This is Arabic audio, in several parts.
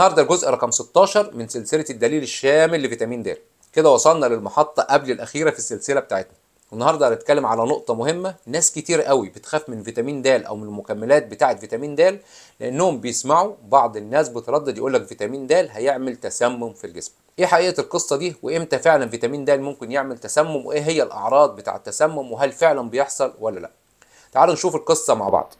النهارده الجزء رقم 16 من سلسله الدليل الشامل لفيتامين د كده وصلنا للمحطه قبل الاخيره في السلسله بتاعتنا والنهارده هنتكلم على نقطه مهمه ناس كتير قوي بتخاف من فيتامين د او من المكملات بتاعه فيتامين د لانهم بيسمعوا بعض الناس بتردد يقول لك فيتامين د هيعمل تسمم في الجسم ايه حقيقه القصه دي وامتى فعلا فيتامين د ممكن يعمل تسمم وايه هي الاعراض بتاع التسمم وهل فعلا بيحصل ولا لا تعالوا نشوف القصه مع بعض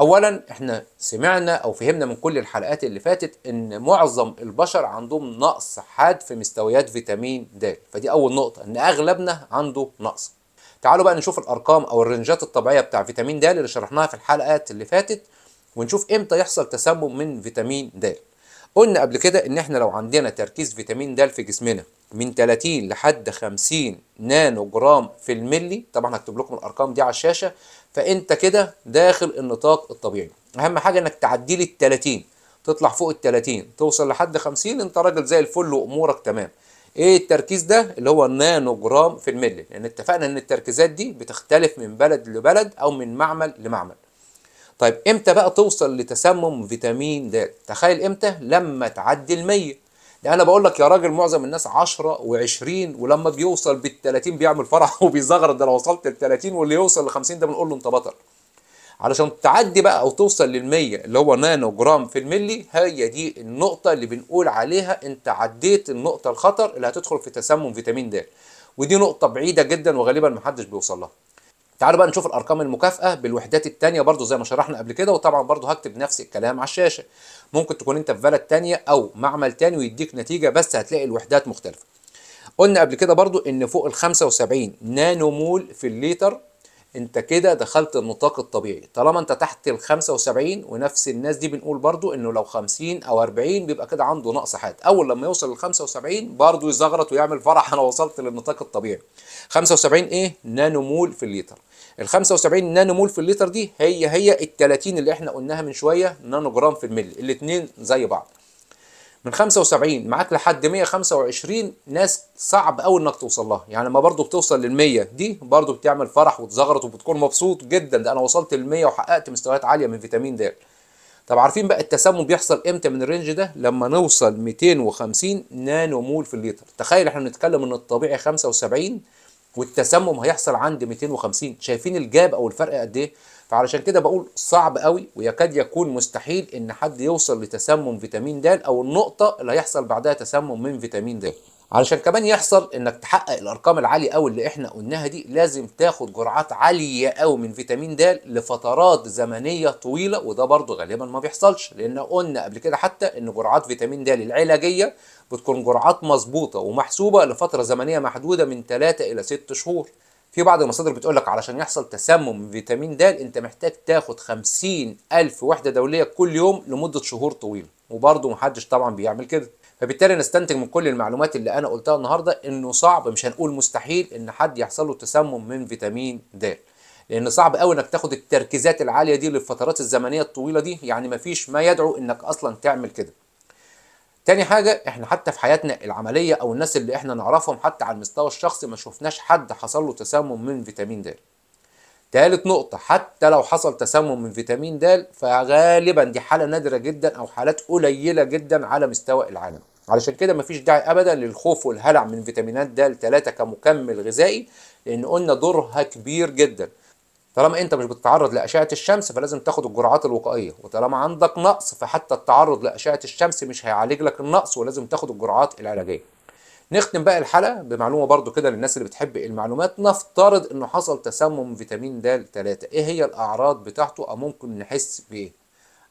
اولا احنا سمعنا او فهمنا من كل الحلقات اللي فاتت ان معظم البشر عندهم نقص حاد في مستويات فيتامين د فدي اول نقطه ان اغلبنا عنده نقص تعالوا بقى نشوف الارقام او الرنجات الطبيعيه بتاع فيتامين د اللي شرحناها في الحلقات اللي فاتت ونشوف امتى يحصل تسمم من فيتامين د قلنا قبل كده ان احنا لو عندنا تركيز فيتامين د في جسمنا من 30 لحد 50 نانو جرام في الملي طبعا هكتب لكم الارقام دي على الشاشه فانت كده داخل النطاق الطبيعي اهم حاجه انك تعدي لي ال 30 تطلع فوق ال 30 توصل لحد 50 انت راجل زي الفل وامورك تمام ايه التركيز ده اللي هو النانو جرام في الملي لان اتفقنا ان التركيزات دي بتختلف من بلد لبلد او من معمل لمعمل طيب امتى بقى توصل لتسمم فيتامين د تخيل امتى لما تعدي ال100 ده انا بقول لك يا راجل معظم الناس 10 و20 ولما بيوصل بال30 بيعمل فرح وبيزغرد ده انا وصلت ل30 واللي يوصل ل50 ده بنقول له انت بطل علشان تعدي بقى او توصل لل100 اللي هو نانو جرام في الملي هي دي النقطه اللي بنقول عليها انت عديت النقطه الخطر اللي هتدخل في تسمم فيتامين د ودي نقطه بعيده جدا وغالبا محدش بيوصل لها تعالوا بقى نشوف الارقام المكافئه بالوحدات الثانيه برضو زي ما شرحنا قبل كده وطبعا برضو هكتب نفس الكلام على الشاشه ممكن تكون انت في بلد ثانيه او معمل ثاني ويديك نتيجه بس هتلاقي الوحدات مختلفه قلنا قبل كده برضو ان فوق ال 75 نانو مول في الليتر انت كده دخلت النطاق الطبيعي طالما انت تحت ال 75 ونفس الناس دي بنقول برضو انه لو 50 او 40 بيبقى كده عنده نقص حاد اول لما يوصل ل 75 برضو يزغرط ويعمل فرح انا وصلت للنطاق الطبيعي 75 ايه نانو مول في الليتر ال 75 نانو مول في الليتر دي هي هي ال 30 اللي احنا قلناها من شويه نانو جرام في الملي الاثنين زي بعض من 75 معاك لحد 125 ناس صعب قوي انك توصل لها يعني لما برضو بتوصل لل 100 دي برضو بتعمل فرح وتزغرط وبتكون مبسوط جدا ده انا وصلت لل 100 وحققت مستويات عاليه من فيتامين د طب عارفين بقى التسمم بيحصل امتى من الرينج ده لما نوصل 250 نانو مول في الليتر تخيل احنا بنتكلم ان الطبيعي 75 والتسمم هيحصل عند 250 شايفين الجاب او الفرق قد ايه فعلشان كده بقول صعب قوي ويكاد يكون مستحيل ان حد يوصل لتسمم فيتامين د او النقطه اللي هيحصل بعدها تسمم من فيتامين د علشان كمان يحصل انك تحقق الارقام العاليه قوي اللي احنا قلناها دي لازم تاخد جرعات عاليه قوي من فيتامين د لفترات زمنيه طويله وده برضو غالبا ما بيحصلش لان قلنا قبل كده حتى ان جرعات فيتامين د العلاجيه بتكون جرعات مظبوطه ومحسوبه لفتره زمنيه محدوده من 3 الى 6 شهور في بعض المصادر بتقول لك علشان يحصل تسمم من فيتامين د انت محتاج تاخد 50 الف وحده دوليه كل يوم لمده شهور طويله وبرده محدش طبعا بيعمل كده فبالتالي نستنتج من كل المعلومات اللي انا قلتها النهارده انه صعب مش هنقول مستحيل ان حد يحصل له تسمم من فيتامين د لان صعب قوي انك تاخد التركيزات العاليه دي للفترات الزمنيه الطويله دي يعني مفيش ما يدعو انك اصلا تعمل كده تاني حاجه احنا حتى في حياتنا العمليه او الناس اللي احنا نعرفهم حتى على المستوى الشخصي ما شفناش حد حصل له تسمم من فيتامين د تالت نقطة حتى لو حصل تسمم من فيتامين د فغالبا دي حالة نادرة جدا أو حالات قليلة جدا على مستوى العالم علشان كده مفيش داعي أبدا للخوف والهلع من فيتامينات د 3 كمكمل غذائي لأن قلنا دورها كبير جدا طالما انت مش بتتعرض لاشعه الشمس فلازم تاخد الجرعات الوقائيه وطالما عندك نقص فحتى التعرض لاشعه الشمس مش هيعالج لك النقص ولازم تاخد الجرعات العلاجيه نختم بقى الحلقه بمعلومه برضو كده للناس اللي بتحب المعلومات نفترض انه حصل تسمم فيتامين د 3 ايه هي الاعراض بتاعته او ممكن نحس بايه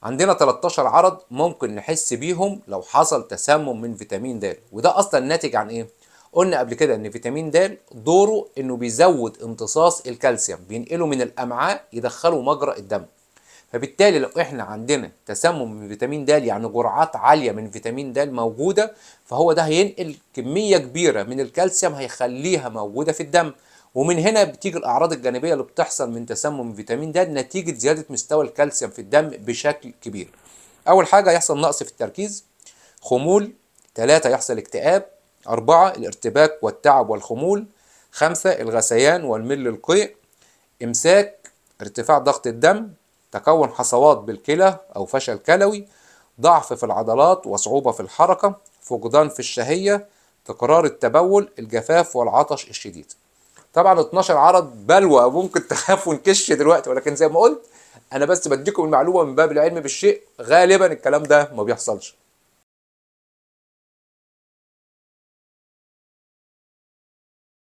عندنا 13 عرض ممكن نحس بيهم لو حصل تسمم من فيتامين د وده اصلا ناتج عن ايه قلنا قبل كده ان فيتامين د دوره انه بيزود امتصاص الكالسيوم بينقله من الامعاء يدخله مجرى الدم فبالتالي لو احنا عندنا تسمم من فيتامين د يعني جرعات عاليه من فيتامين د موجوده فهو ده هينقل كميه كبيره من الكالسيوم هيخليها موجوده في الدم ومن هنا بتيجي الاعراض الجانبيه اللي بتحصل من تسمم فيتامين د نتيجه زياده مستوى الكالسيوم في الدم بشكل كبير اول حاجه يحصل نقص في التركيز خمول ثلاثة يحصل اكتئاب أربعة الارتباك والتعب والخمول خمسة الغثيان والمل القيء إمساك ارتفاع ضغط الدم تكون حصوات بالكلى أو فشل كلوي ضعف في العضلات وصعوبة في الحركة فقدان في الشهية تكرار التبول الجفاف والعطش الشديد طبعا 12 عرض بلوى ممكن تخافوا نكش دلوقتي ولكن زي ما قلت انا بس بديكم المعلومه من باب العلم بالشيء غالبا الكلام ده ما بيحصلش